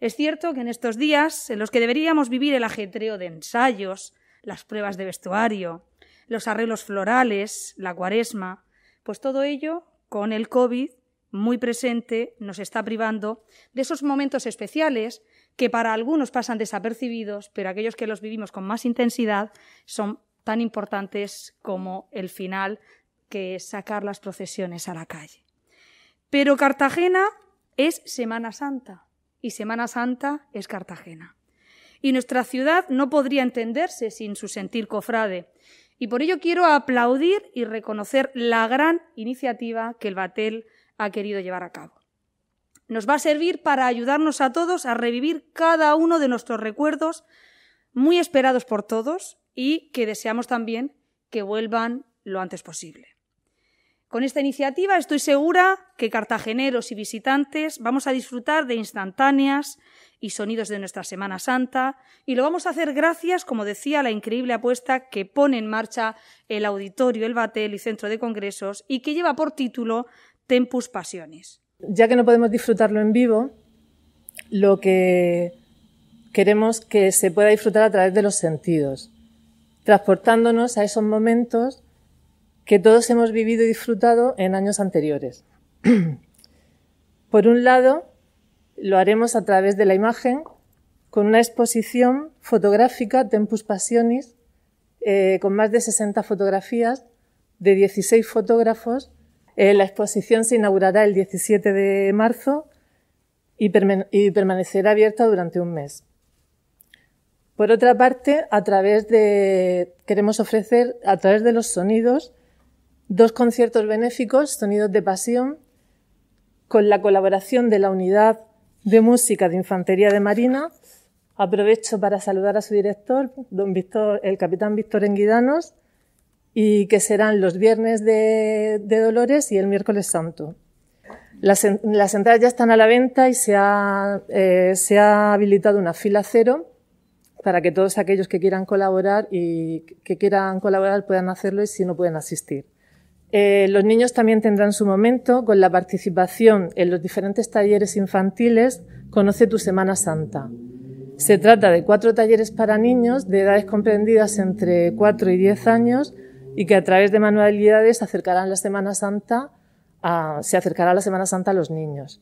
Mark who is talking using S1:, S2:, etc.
S1: Es cierto que en estos días en los que deberíamos vivir el ajetreo de ensayos, las pruebas de vestuario, los arreglos florales, la cuaresma, pues todo ello, con el COVID muy presente, nos está privando de esos momentos especiales que para algunos pasan desapercibidos, pero aquellos que los vivimos con más intensidad son tan importantes como el final, que es sacar las procesiones a la calle. Pero Cartagena es Semana Santa y Semana Santa es Cartagena. Y nuestra ciudad no podría entenderse sin su sentir cofrade. Y por ello quiero aplaudir y reconocer la gran iniciativa que el Batel ha querido llevar a cabo. Nos va a servir para ayudarnos a todos a revivir cada uno de nuestros recuerdos muy esperados por todos y que deseamos también que vuelvan lo antes posible. Con esta iniciativa estoy segura que cartageneros y visitantes vamos a disfrutar de instantáneas y sonidos de nuestra Semana Santa y lo vamos a hacer gracias, como decía, a la increíble apuesta que pone en marcha el auditorio, el Batel y Centro de Congresos y que lleva por título Tempus Pasiones.
S2: Ya que no podemos disfrutarlo en vivo, lo que queremos que se pueda disfrutar a través de los sentidos, transportándonos a esos momentos que todos hemos vivido y disfrutado en años anteriores. Por un lado, lo haremos a través de la imagen, con una exposición fotográfica Tempus Passionis, eh, con más de 60 fotografías de 16 fotógrafos. Eh, la exposición se inaugurará el 17 de marzo y, y permanecerá abierta durante un mes. Por otra parte, a través de, queremos ofrecer a través de los sonidos dos conciertos benéficos, Sonidos de Pasión, con la colaboración de la Unidad de Música de Infantería de Marina. Aprovecho para saludar a su director, don Víctor, el capitán Víctor Enguidanos, y que serán los viernes de, Dolores y el miércoles santo. Las, entradas ya están a la venta y se ha, eh, se ha habilitado una fila cero para que todos aquellos que quieran colaborar y que quieran colaborar puedan hacerlo y si no pueden asistir. Eh, los niños también tendrán su momento con la participación en los diferentes talleres infantiles Conoce tu Semana Santa. Se trata de cuatro talleres para niños de edades comprendidas entre 4 y 10 años y que a través de manualidades acercarán la Semana Santa a, se acercará la Semana Santa a los niños.